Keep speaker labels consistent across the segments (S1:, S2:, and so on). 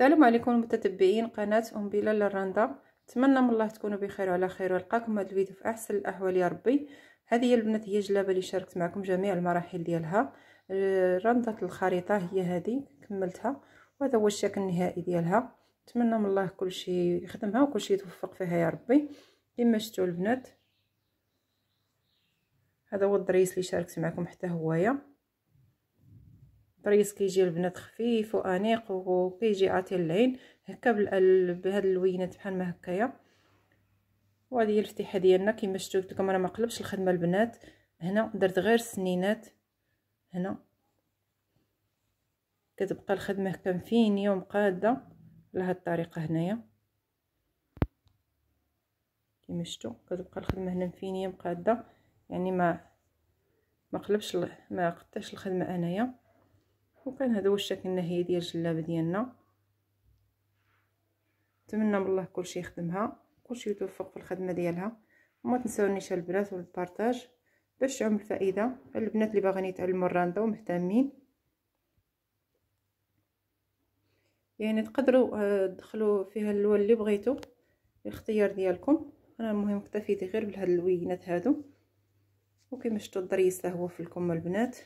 S1: السلام عليكم متتبعين قناه ام بلال الرندا نتمنى من الله تكونوا بخير وعلى خير ولقاكم هذا الفيديو في احسن الاحوال يا ربي هذه هي البنات هي جلابة اللي شاركت معكم جميع المراحل ديالها آه، رنده الخريطه هي هذه كملتها وهذا هو الشكل النهائي ديالها نتمنى من الله كل شيء يخدمها وكل شيء يتوفق فيها يا ربي كما شفتوا البنات هذا هو الضريس اللي شاركت معكم حتى هوايا بريس كيجي البنات خفيف وانيق وكيجي عاطي العين هكا بهاد اللوينات بحال ما هكايا وهذه هي الفتيحه ديالنا كما شفتوا قلت لكم انا ما قلبش الخدمه البنات هنا درت غير السنينات هنا كتبقى الخدمه هكا فين يوم قاده لهذه الطريقه هنايا كما شفتوا كتبقى الخدمه هنا مفينيه مقاده يعني ما ما قلبش ما قطعتش الخدمه انايا وكان هذا هو الشكل النهائي ديال الجلابه ديالنا نتمنى من الله كلشي يخدمها كلشي يتوفق في الخدمه ديالها وما تنساونيش البنات والبارطاج باش تعم فائده البنات اللي باغيين يتعلموا الرنده ومهتمين يعني تقدروا آه، تدخلوا فيها اللون اللي بغيتو الاختيار ديالكم انا المهم اكتفيت غير بهاد اللوينات هادو وكما شفتوا الدريس هو في الكم البنات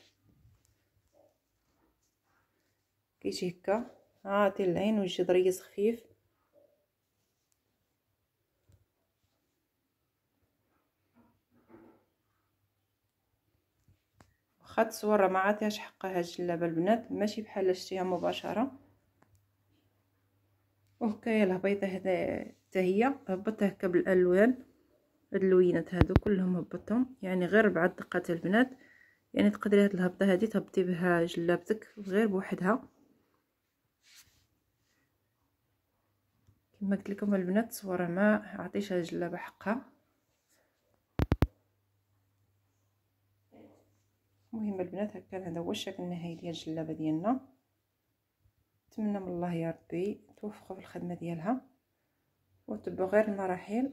S1: كيجي هكا عاطي العين ويجي ضريس خفيف واخا التصويره ما عطيهاش حقها الجلابه البنات ماشي بحال شتيها مباشره وهكايا الهبيطه هذا حتى هي هبطتها هكا بالالوان هاد اللوينات هادو كلهم هبطتهم يعني غير ربع دقات البنات يعني تقدري هاد الهبطه هادي تهبطي بها جلابتك غير بوحدها كما قلت لكم البنات الصوره ما هاد الجلابه حقها المهم البنات هكا هذا هو الشكل النهائي ديال الجلابه ديالنا نتمنى من الله يا ربي توفقوا في الخدمه ديالها وتبعوا غير المراحل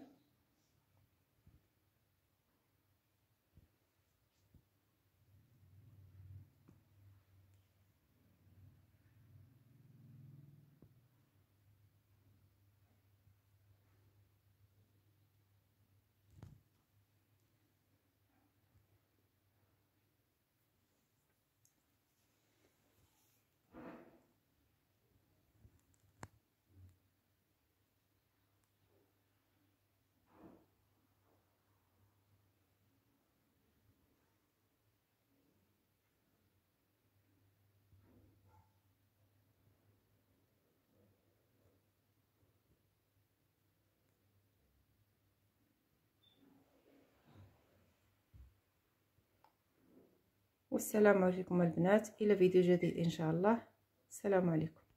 S1: والسلام عليكم البنات الى فيديو جديد ان شاء الله السلام عليكم